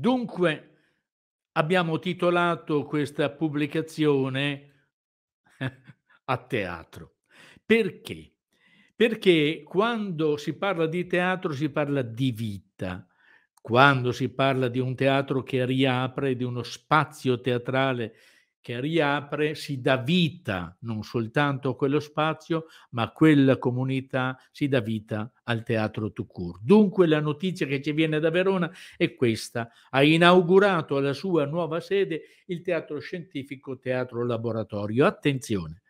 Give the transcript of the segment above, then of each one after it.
Dunque, abbiamo titolato questa pubblicazione a teatro. Perché? Perché quando si parla di teatro si parla di vita, quando si parla di un teatro che riapre, di uno spazio teatrale che riapre, si dà vita non soltanto a quello spazio, ma a quella comunità, si dà vita al teatro Tucur. Dunque la notizia che ci viene da Verona è questa. Ha inaugurato la sua nuova sede il teatro scientifico Teatro Laboratorio. Attenzione,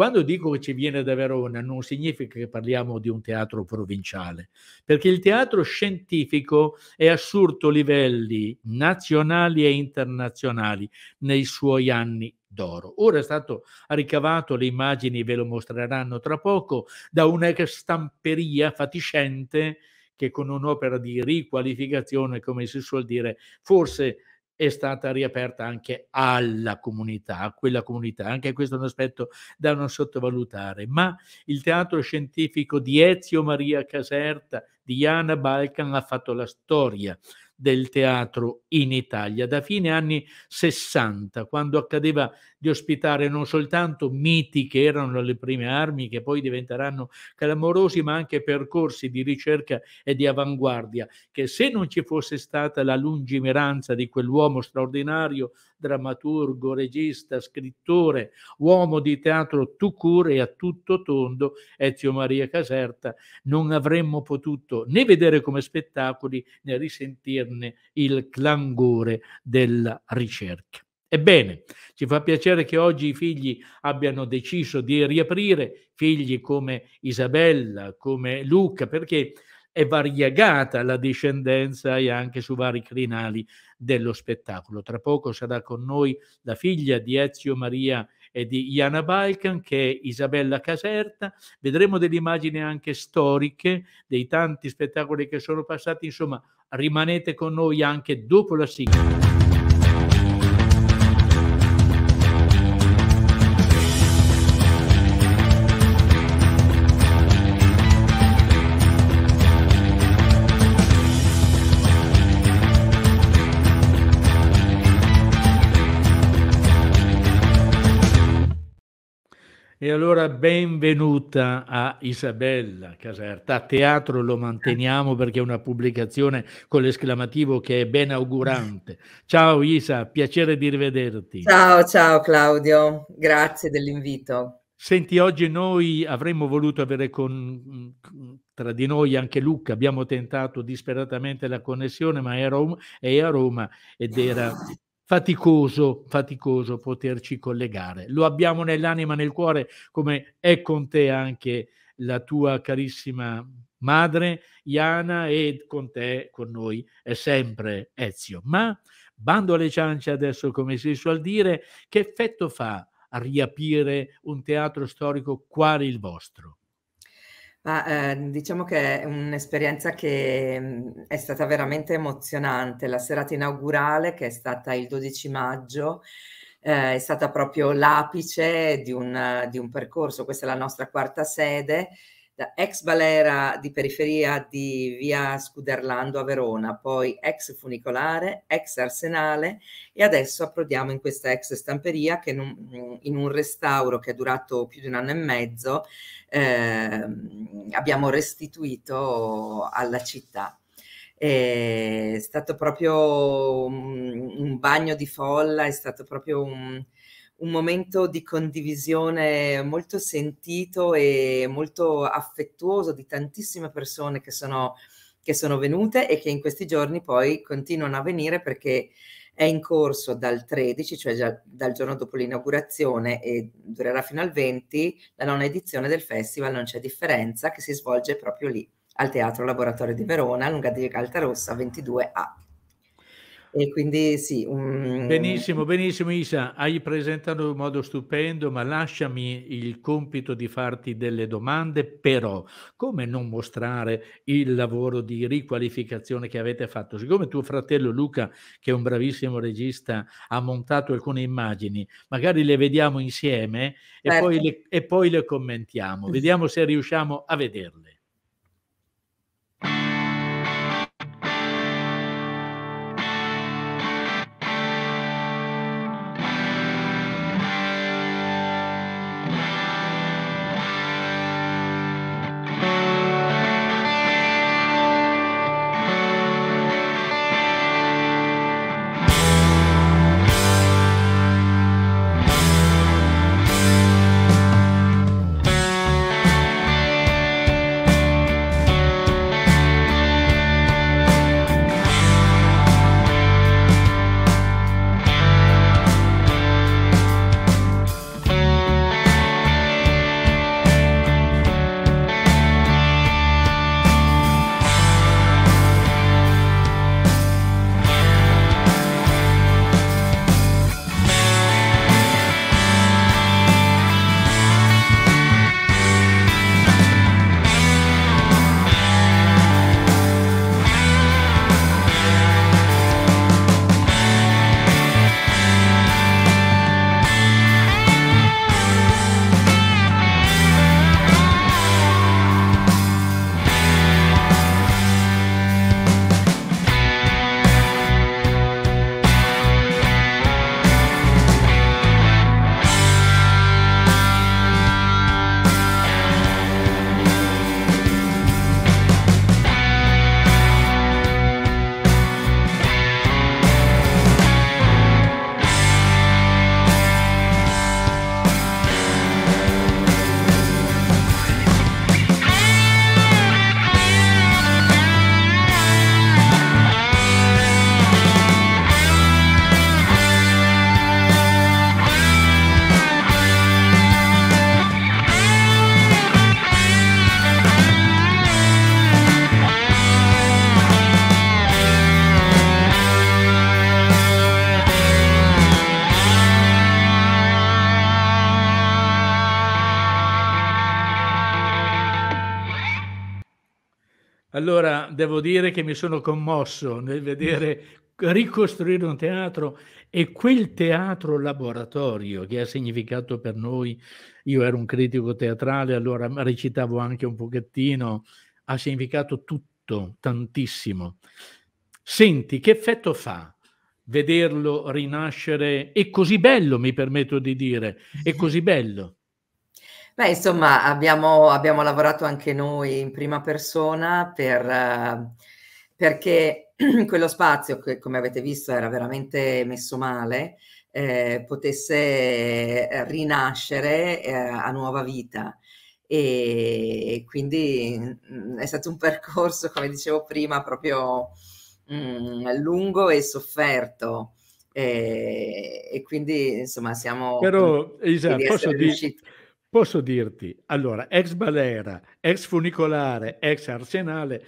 quando dico che ci viene da Verona non significa che parliamo di un teatro provinciale, perché il teatro scientifico è assurdo livelli nazionali e internazionali nei suoi anni d'oro. Ora è stato ricavato, le immagini ve lo mostreranno tra poco, da una stamperia fatiscente che con un'opera di riqualificazione, come si suol dire, forse è stata riaperta anche alla comunità, a quella comunità. Anche questo è un aspetto da non sottovalutare. Ma il teatro scientifico di Ezio Maria Caserta, di Jana Balkan, ha fatto la storia del teatro in Italia. Da fine anni 60, quando accadeva di ospitare non soltanto miti che erano le prime armi, che poi diventeranno clamorosi, ma anche percorsi di ricerca e di avanguardia, che se non ci fosse stata la lungimiranza di quell'uomo straordinario, drammaturgo, regista, scrittore, uomo di teatro Tucur e a tutto tondo Ezio Maria Caserta, non avremmo potuto né vedere come spettacoli né risentirne il clangore della ricerca. Ebbene, ci fa piacere che oggi i figli abbiano deciso di riaprire, figli come Isabella, come Luca, perché è variegata la discendenza e anche su vari crinali dello spettacolo. Tra poco sarà con noi la figlia di Ezio Maria e di Iana Balkan, che è Isabella Caserta. Vedremo delle immagini anche storiche dei tanti spettacoli che sono passati. Insomma, rimanete con noi anche dopo la sigla. allora benvenuta a Isabella Caserta. teatro lo manteniamo perché è una pubblicazione con l'esclamativo che è ben augurante. Ciao Isa, piacere di rivederti. Ciao, ciao Claudio, grazie dell'invito. Senti, oggi noi avremmo voluto avere con, tra di noi anche Luca, abbiamo tentato disperatamente la connessione, ma è a Roma, è a Roma ed era faticoso, faticoso poterci collegare. Lo abbiamo nell'anima, nel cuore, come è con te anche la tua carissima madre Iana e con te, con noi, è sempre Ezio. Ma bando alle ciance adesso, come si suol dire, che effetto fa a riapire un teatro storico quale il vostro? Ma eh, diciamo che è un'esperienza che mh, mhmm, è stata veramente emozionante. La serata inaugurale, che è stata il 12 maggio, eh, è stata proprio l'apice di un, di un percorso. Questa è la nostra quarta sede ex balera di periferia di via Scuderlando a Verona, poi ex funicolare, ex arsenale e adesso approdiamo in questa ex stamperia che in un, in un restauro che è durato più di un anno e mezzo eh, abbiamo restituito alla città. È stato proprio un, un bagno di folla, è stato proprio un, un momento di condivisione molto sentito e molto affettuoso di tantissime persone che sono, che sono venute e che in questi giorni poi continuano a venire perché è in corso dal 13, cioè già dal giorno dopo l'inaugurazione e durerà fino al 20, la nona edizione del festival Non c'è differenza che si svolge proprio lì, al Teatro Laboratorio di Verona, lunga di Altarossa 22A. E quindi sì. Um... Benissimo, benissimo Isa, hai presentato in modo stupendo, ma lasciami il compito di farti delle domande, però come non mostrare il lavoro di riqualificazione che avete fatto? Siccome tuo fratello Luca, che è un bravissimo regista, ha montato alcune immagini, magari le vediamo insieme e, certo. poi, le, e poi le commentiamo, vediamo se riusciamo a vederle. Allora, devo dire che mi sono commosso nel vedere ricostruire un teatro e quel teatro laboratorio che ha significato per noi, io ero un critico teatrale, allora recitavo anche un pochettino, ha significato tutto, tantissimo. Senti, che effetto fa vederlo rinascere? È così bello, mi permetto di dire, è così bello. Beh, insomma, abbiamo, abbiamo lavorato anche noi in prima persona per, eh, perché quello spazio, che come avete visto era veramente messo male, eh, potesse rinascere eh, a nuova vita. E quindi mm, è stato un percorso, come dicevo prima, proprio mh, mm, lungo e sofferto. E, e, quindi insomma siamo... Però Isa, posso dire... Posso dirti, allora, ex Balera, ex Funicolare, ex Arsenale,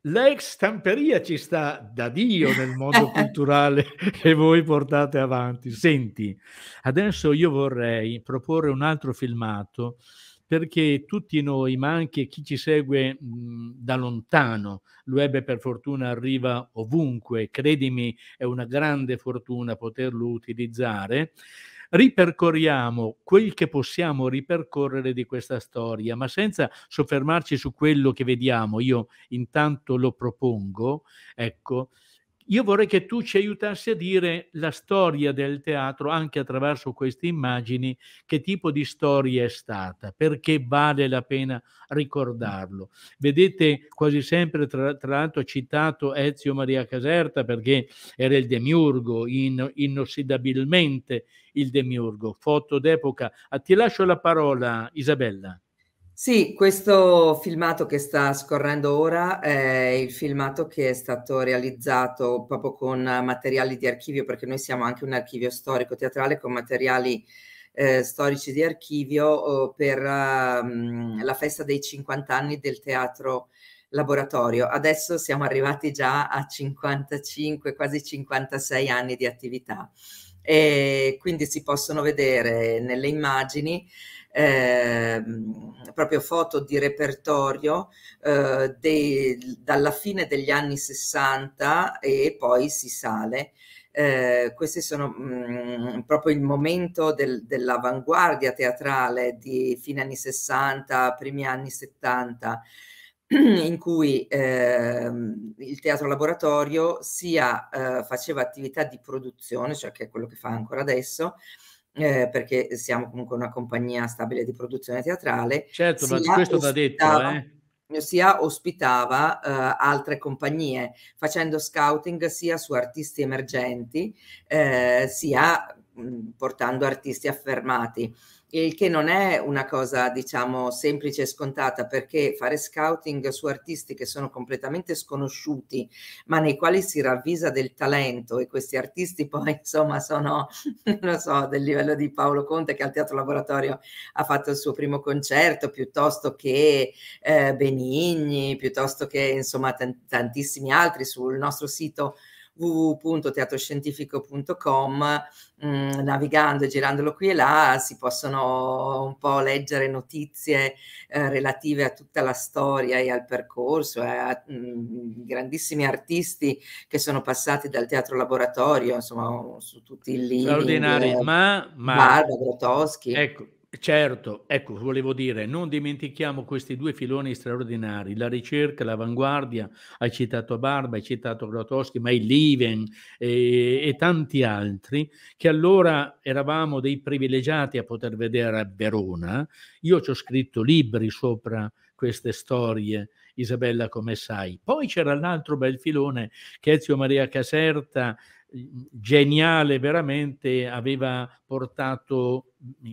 l'ex stamperia ci sta da Dio nel mondo culturale che voi portate avanti. Senti, adesso io vorrei proporre un altro filmato perché tutti noi, ma anche chi ci segue mh, da lontano, il web per fortuna arriva ovunque, credimi è una grande fortuna poterlo utilizzare, ripercorriamo quel che possiamo ripercorrere di questa storia, ma senza soffermarci su quello che vediamo, io intanto lo propongo, ecco, io vorrei che tu ci aiutassi a dire la storia del teatro anche attraverso queste immagini, che tipo di storia è stata, perché vale la pena ricordarlo. Vedete quasi sempre, tra, tra l'altro, citato Ezio Maria Caserta perché era il demiurgo, in, inossidabilmente il demiurgo, foto d'epoca. Ah, ti lascio la parola, Isabella. Sì, questo filmato che sta scorrendo ora è il filmato che è stato realizzato proprio con materiali di archivio, perché noi siamo anche un archivio storico teatrale con materiali eh, storici di archivio oh, per um, la festa dei 50 anni del teatro laboratorio. Adesso siamo arrivati già a 55, quasi 56 anni di attività e quindi si possono vedere nelle immagini Ehm, proprio foto di repertorio eh, de, dalla fine degli anni 60 e poi si sale. Eh, questi sono mh, mm, proprio il momento del, dell'avanguardia teatrale di fine anni 60, primi anni 70 in cui eh, il teatro laboratorio sia eh, faceva attività di produzione, cioè che è quello che fa ancora adesso, eh, perché siamo comunque una compagnia stabile di produzione teatrale. Certo, ma questo va detto, eh? sia ospitava eh, altre compagnie facendo scouting sia su artisti emergenti eh, sia Mm, portando artisti affermati, il che non è una cosa diciamo semplice e scontata perché fare scouting su artisti che sono completamente sconosciuti ma nei quali si ravvisa del talento e questi artisti poi insomma sono, non so, del livello di Paolo Conte che al Teatro Laboratorio ha fatto il suo primo concerto piuttosto che eh, Benigni, piuttosto che insomma tant- tantissimi altri sul nostro sito www.teatroscientifico.com, mh, mm, navigando e girandolo qui e là si possono un po' leggere notizie eh, relative a tutta la storia e al percorso, eh, a mh, mm, grandissimi artisti che sono passati dal teatro laboratorio, insomma, su tutti i libri. Straordinari, eh, ma, ma... Barba, Grotowski. Ecco, Certo, ecco, volevo dire, non dimentichiamo questi due filoni straordinari, la ricerca, l'avanguardia, hai citato Barba, hai citato Grotowski, ma il Liven e, e, tanti altri, che allora eravamo dei privilegiati a poter vedere a Verona. Io ci ho scritto libri sopra queste storie, Isabella, come sai. Poi c'era l'altro bel filone che Ezio Maria Caserta geniale veramente aveva portato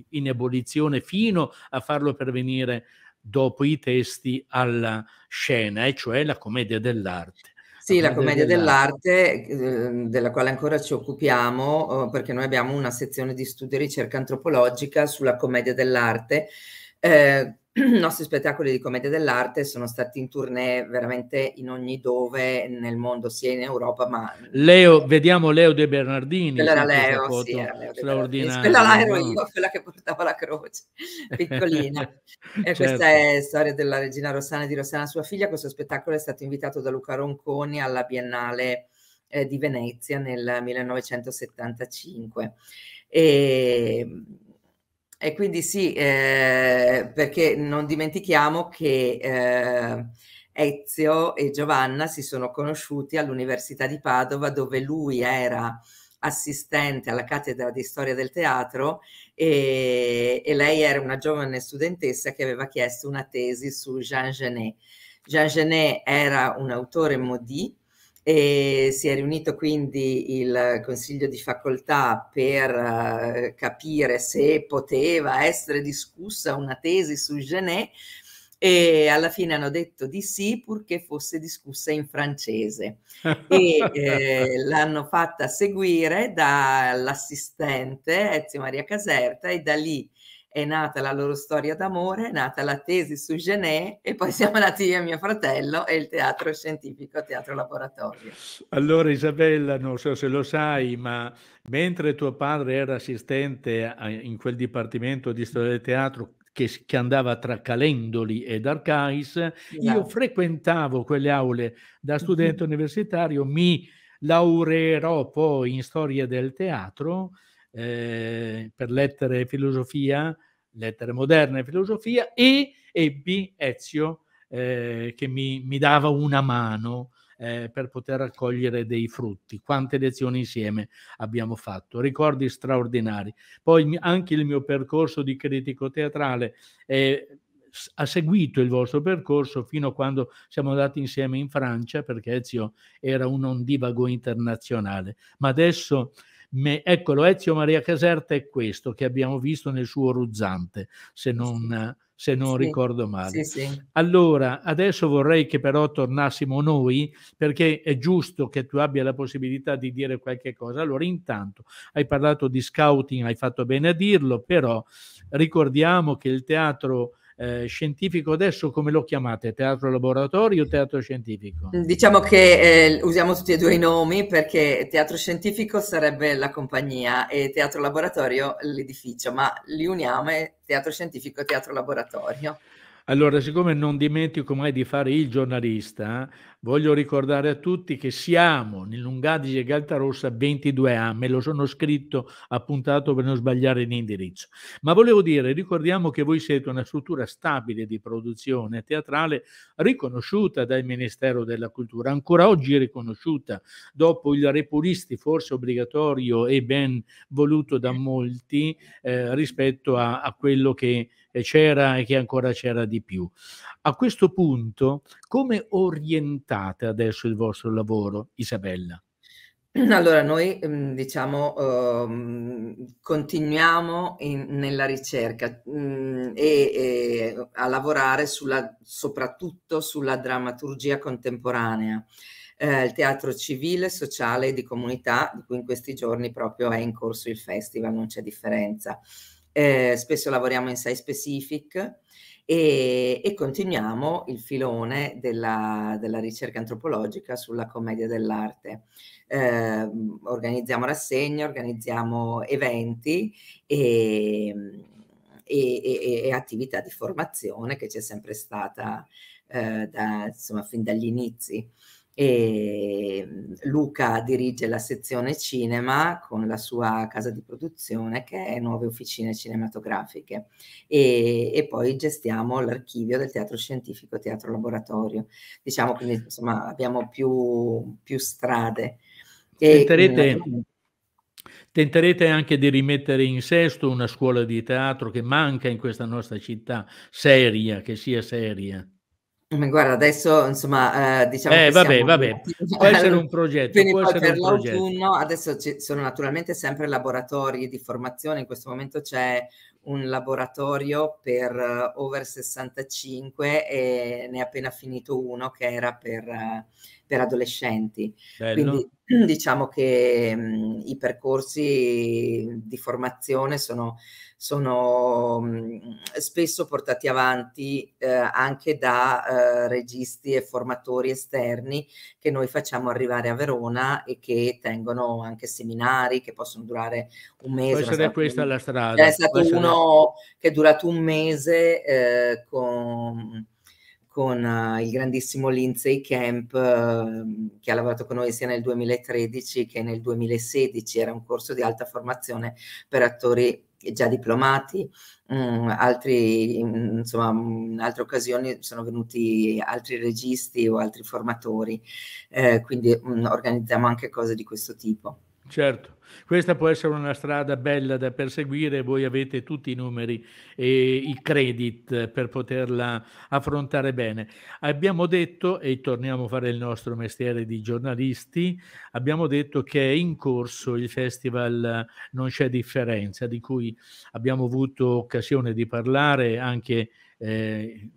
in ebollizione fino a farlo pervenire dopo i testi alla scena, e cioè la commedia dell'arte. Sì, la commedia dell'arte, ehm, della quale ancora ci occupiamo, eh, perché noi abbiamo una sezione di studio e ricerca antropologica sulla commedia dell'arte, eh, i nostri spettacoli di commedia dell'arte sono stati in tournée veramente in ogni dove nel mondo, sia in Europa ma... Leo, vediamo Leo De Bernardini. Quella era Leo, sì, era Leo straordinaria. Quella là ero io, quella che portava la croce, piccolina. e questa certo. è Storia della regina Rossana di Rossana, sua figlia. Questo spettacolo è stato invitato da Luca Ronconi alla Biennale eh, di Venezia nel 1975. E ehm, e quindi sì, eh, perché non dimentichiamo che eh, Ezio e Giovanna si sono conosciuti all'Università di Padova dove lui era assistente alla cattedra di storia del teatro e, e lei era una giovane studentessa che aveva chiesto una tesi su Jean Genet. Jean Genet era un autore modì e si è riunito quindi il consiglio di facoltà per eh, capire se poteva essere discussa una tesi su Genet e alla fine hanno detto di sì purché fosse discussa in francese e eh, l'hanno fatta seguire dall'assistente Ezio Maria Caserta e da lì è nata la loro storia d'amore, è nata la tesi su Genet e poi siamo nati io e mio fratello e il teatro scientifico, teatro laboratorio. Allora Isabella, non so se lo sai, ma mentre tuo padre era assistente in quel dipartimento di storia del teatro che, che, andava tra Calendoli ed Arcais, yeah. io esatto. frequentavo quelle aule da mhm. studente mm -hmm. universitario, mi laureerò poi in storia del teatro eh, per lettere e filosofia, lettere moderne e filosofia, e ebbi Ezio eh, che mi, mi, dava una mano eh, per poter raccogliere dei frutti. Quante lezioni insieme abbiamo fatto, ricordi straordinari. Poi anche il mio percorso di critico teatrale eh, ha seguito il vostro percorso fino a quando siamo andati insieme in Francia, perché Ezio era un ondivago internazionale. Ma adesso Me, ecco, Ezio Maria Caserta è questo che abbiamo visto nel suo ruzzante, se non, se non sì, ricordo male. Sì, sì. Allora, adesso vorrei che però tornassimo noi, perché è giusto che tu abbia la possibilità di dire qualche cosa. Allora, intanto, hai parlato di scouting, hai fatto bene a dirlo, però ricordiamo che il teatro eh, scientifico adesso come lo chiamate? Teatro laboratorio o teatro scientifico? Diciamo che eh, usiamo tutti e due i nomi perché teatro scientifico sarebbe la compagnia e teatro laboratorio l'edificio, ma li uniamo è teatro scientifico e teatro laboratorio. Allora, siccome non dimentico mai di fare il giornalista, Voglio ricordare a tutti che siamo nel Lungadige e Galtarossa 22 a, me lo sono scritto appuntato per non sbagliare l'indirizzo. Ma volevo dire, ricordiamo che voi siete una struttura stabile di produzione teatrale riconosciuta dal Ministero della Cultura, ancora oggi riconosciuta dopo il Repulisti, forse obbligatorio e ben voluto da molti eh, rispetto a, a quello che eh, c'era e che ancora c'era di più. A questo punto, come orientate adesso il vostro lavoro, Isabella? Allora, noi mm, diciamo eh, continuiamo in, nella ricerca mh, mm, e, e, a lavorare sulla, soprattutto sulla drammaturgia contemporanea, eh, il teatro civile, sociale e di comunità, di cui in questi giorni proprio è in corso il festival, non c'è differenza. Eh, spesso lavoriamo in site specific e, e continuiamo il filone della, della, ricerca antropologica sulla commedia dell'arte. Eh, organizziamo rassegne, organizziamo eventi ehm, e, e, e, attività di formazione che c'è sempre stata eh, da, insomma, fin dagli inizi e mm, Luca dirige la sezione cinema con la sua casa di produzione che è Nuove Officine Cinematografiche e, e poi gestiamo l'archivio del Teatro Scientifico Teatro Laboratorio. Diciamo quindi insomma abbiamo più, più strade. E, Tenterete anche di rimettere in sesto una scuola di teatro che manca in questa nostra città, seria, che sia seria. Guarda, adesso insomma, eh, diciamo eh, vabbè, siamo... vabbè, può essere un progetto. Quindi poi per l'autunno, adesso ci sono naturalmente sempre laboratori di formazione, in questo momento c'è un laboratorio per uh, over 65 e ne è appena finito uno che era per, uh, per adolescenti. Bello. Quindi diciamo che mh, mm, i percorsi di formazione sono sono mhmm, spesso portati avanti eh, anche da eh, registi e formatori esterni che noi facciamo arrivare a Verona e che tengono anche seminari che possono durare un mese. Può essere questa un... la strada. C'è stato uno che è durato un mese eh, con con uh, il grandissimo Lindsay Camp uh, ehm, che ha lavorato con noi sia nel 2013 che nel 2016, era un corso di alta formazione per attori già diplomati, mm, altri, mm, insomma, mm, in altre occasioni sono venuti altri registi o altri formatori, eh, quindi mm, organizziamo anche cose di questo tipo. Certo, questa può essere una strada bella da perseguire, voi avete tutti i numeri e i credit per poterla affrontare bene. Abbiamo detto, e torniamo a fare il nostro mestiere di giornalisti, abbiamo detto che è in corso il festival Non c'è differenza, di cui abbiamo avuto occasione di parlare anche... Eh,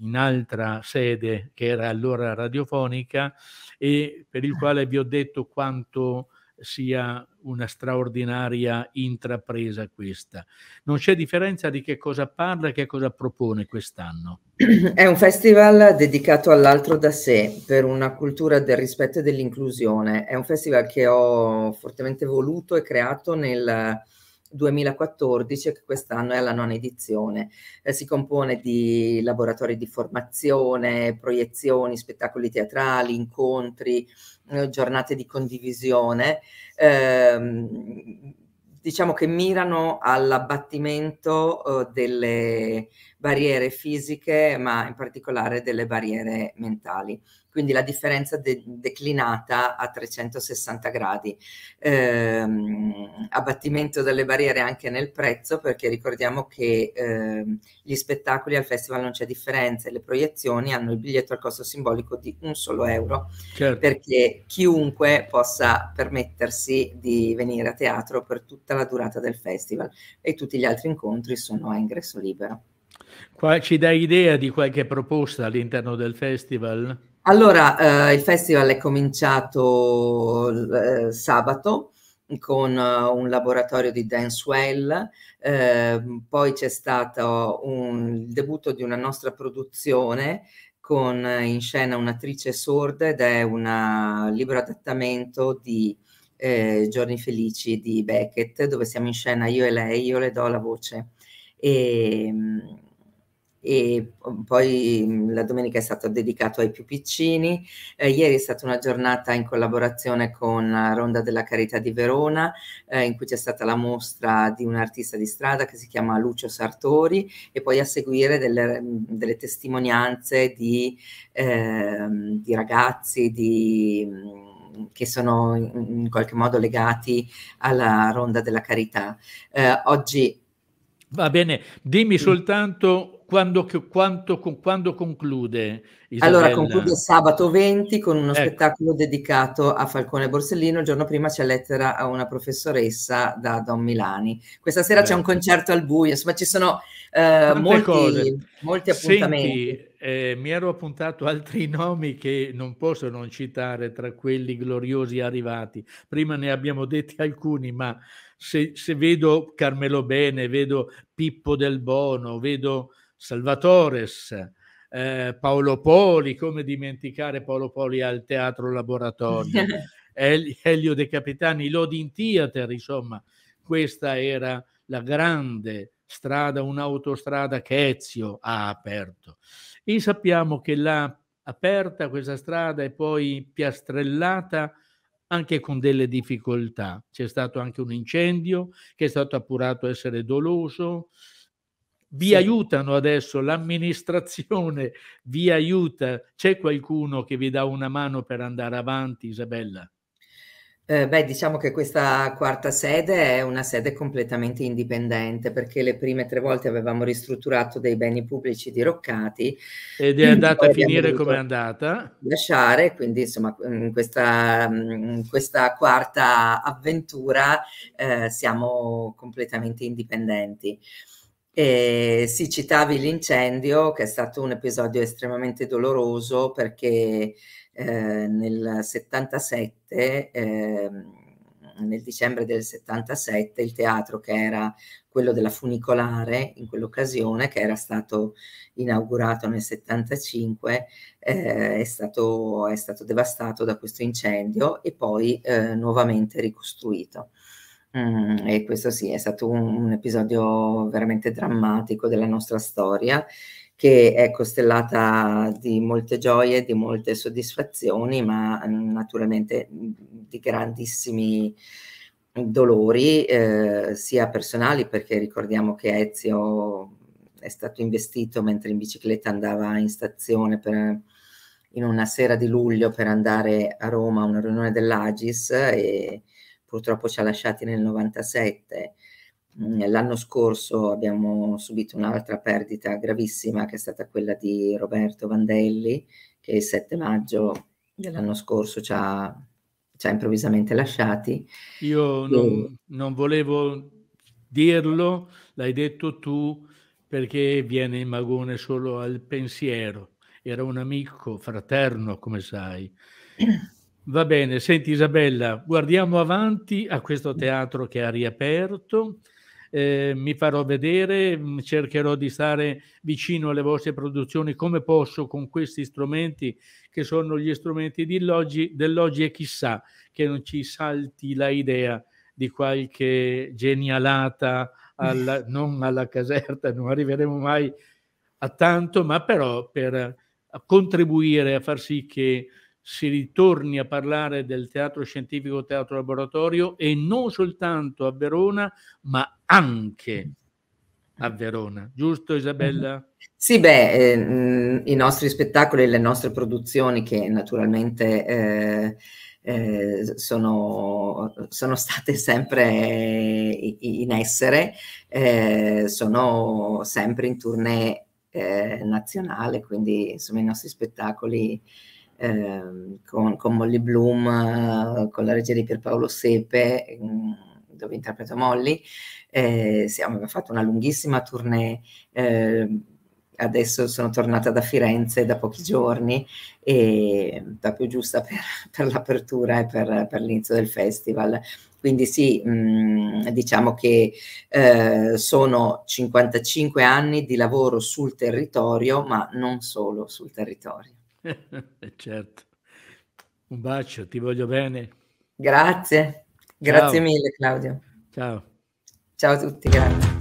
in altra sede che era allora radiofonica e per il quale vi ho detto quanto sia una straordinaria intrapresa questa. Non c'è differenza di che cosa parla e che cosa propone quest'anno. È un festival dedicato all'altro da sé per una cultura del rispetto e dell'inclusione. È un festival che ho fortemente voluto e creato nel 2014 che quest'anno è la nona edizione. Eh, si compone di laboratori di formazione, proiezioni, spettacoli teatrali, incontri, eh, giornate di condivisione. Ehm, diciamo che mirano all'abbattimento eh, delle barriere fisiche, ma in particolare delle barriere mentali quindi la differenza de- declinata a 360 gradi. Ehm, abbattimento delle barriere anche nel prezzo, perché ricordiamo che ehm, gli spettacoli al festival non c'è differenza, le proiezioni hanno il biglietto al costo simbolico di un solo euro, certo. perché chiunque possa permettersi di venire a teatro per tutta la durata del festival e tutti gli altri incontri sono a ingresso libero. Qua ci dai idea di qualche proposta all'interno del festival? Allora, eh, il festival è cominciato eh, sabato con uh, un laboratorio di Dancewell, eh, poi c'è stato un, il debutto di una nostra produzione con eh, in scena un'attrice sorda ed è un libro adattamento di eh, Giorni Felici di Beckett, dove siamo in scena io e lei, io le do la voce. E, ehm, e poi mhmm, la domenica è stato dedicato ai più piccini. Eh, ieri è stata una giornata in collaborazione con Ronda della Carità di Verona, eh, in cui c'è stata la mostra di un artista di strada che si chiama Lucio Sartori e poi a seguire delle, mhmm, delle testimonianze di, eh, di ragazzi, di mhmm, che sono in qualche modo legati alla Ronda della Carità. Eh, oggi... Va bene, dimmi soltanto quando, quanto, quando conclude? Isabella? Allora, conclude sabato 20 con uno ecco. spettacolo dedicato a Falcone Borsellino. Il giorno prima c'è lettera a una professoressa da Don Milani. Questa sera ecco. c'è un ecco. concerto al buio, insomma, ci sono eh, molti, molti appuntamenti. Senti, eh, mi ero appuntato altri nomi che non posso non citare tra quelli gloriosi arrivati. Prima ne abbiamo detti alcuni, ma se, se vedo Carmelo Bene, vedo Pippo Del Bono, vedo Salvatores, eh, Paolo Poli, come dimenticare Paolo Poli al Teatro Laboratorio, El- Elio De Capitani, Lodin Theater, insomma, questa era la grande strada, un'autostrada che Ezio ha aperto. E sappiamo che l'ha aperta questa strada e poi piastrellata anche con delle difficoltà. C'è stato anche un incendio che è stato appurato essere doloso, vi aiutano adesso, l'amministrazione vi aiuta, c'è qualcuno che vi dà una mano per andare avanti Isabella? Eh, beh, diciamo che questa quarta sede è una sede completamente indipendente perché le prime tre volte avevamo ristrutturato dei beni pubblici diroccati. Ed è andata a finire come è andata? Lasciare, quindi insomma in questa, in questa quarta avventura eh, siamo completamente indipendenti. E sì, citavi l'incendio che è stato un episodio estremamente doloroso perché eh, nel 77, eh, nel dicembre del 77, il teatro che era quello della funicolare in quell'occasione, che era stato inaugurato nel 75, eh, è, stato, è stato devastato da questo incendio e poi eh, nuovamente ricostruito. Mm, e questo sì, è stato un, un, episodio veramente drammatico della nostra storia, che è costellata di molte gioie, di molte soddisfazioni, ma naturalmente di grandissimi dolori, eh, sia personali, perché ricordiamo che Ezio è stato investito mentre in bicicletta andava in stazione per, in una sera di luglio per andare a Roma a una riunione dell'Agis e purtroppo ci ha lasciati nel 97. Mm, l'anno scorso abbiamo subito un'altra perdita gravissima che è stata quella di Roberto Vandelli che il 7 maggio dell'anno scorso ci ha, ci ha improvvisamente lasciati. Io non, non volevo dirlo, l'hai detto tu perché viene in magone solo al pensiero. Era un amico fraterno, come sai. Va bene, senti Isabella, guardiamo avanti a questo teatro che ha riaperto. Eh, mi farò vedere, mm, cercherò di stare vicino alle vostre produzioni come posso con questi strumenti che sono gli strumenti dell'oggi, e chissà che non ci salti la idea di qualche genialata alla, non alla caserta, non arriveremo mai a tanto, ma però per contribuire a far sì che si ritorni a parlare del teatro scientifico, teatro laboratorio e non soltanto a Verona, ma anche mm. a Verona, giusto Isabella? Mm-hmm. Sì, beh, eh, i nostri spettacoli, e le nostre produzioni che naturalmente eh, eh, sono, sono, state sempre in essere, eh, sono sempre in tournée eh, nazionale, quindi insomma i nostri spettacoli eh, Ehm, con, con, Molly Bloom, eh, con la regia di Pierpaolo Sepe, mm, dove interpreto Molly. Eh, siamo, abbiamo fatto una lunghissima tournée. Eh, adesso sono tornata da Firenze da pochi giorni e proprio giusta per, per l'apertura e per, per l'inizio del festival. Quindi sì, mh, mm, diciamo che eh, sono 55 anni di lavoro sul territorio, ma non solo sul territorio. Eh, certo. Un bacio, ti voglio bene. Grazie, grazie Ciao. mille Claudio. Ciao. Ciao a tutti, grazie.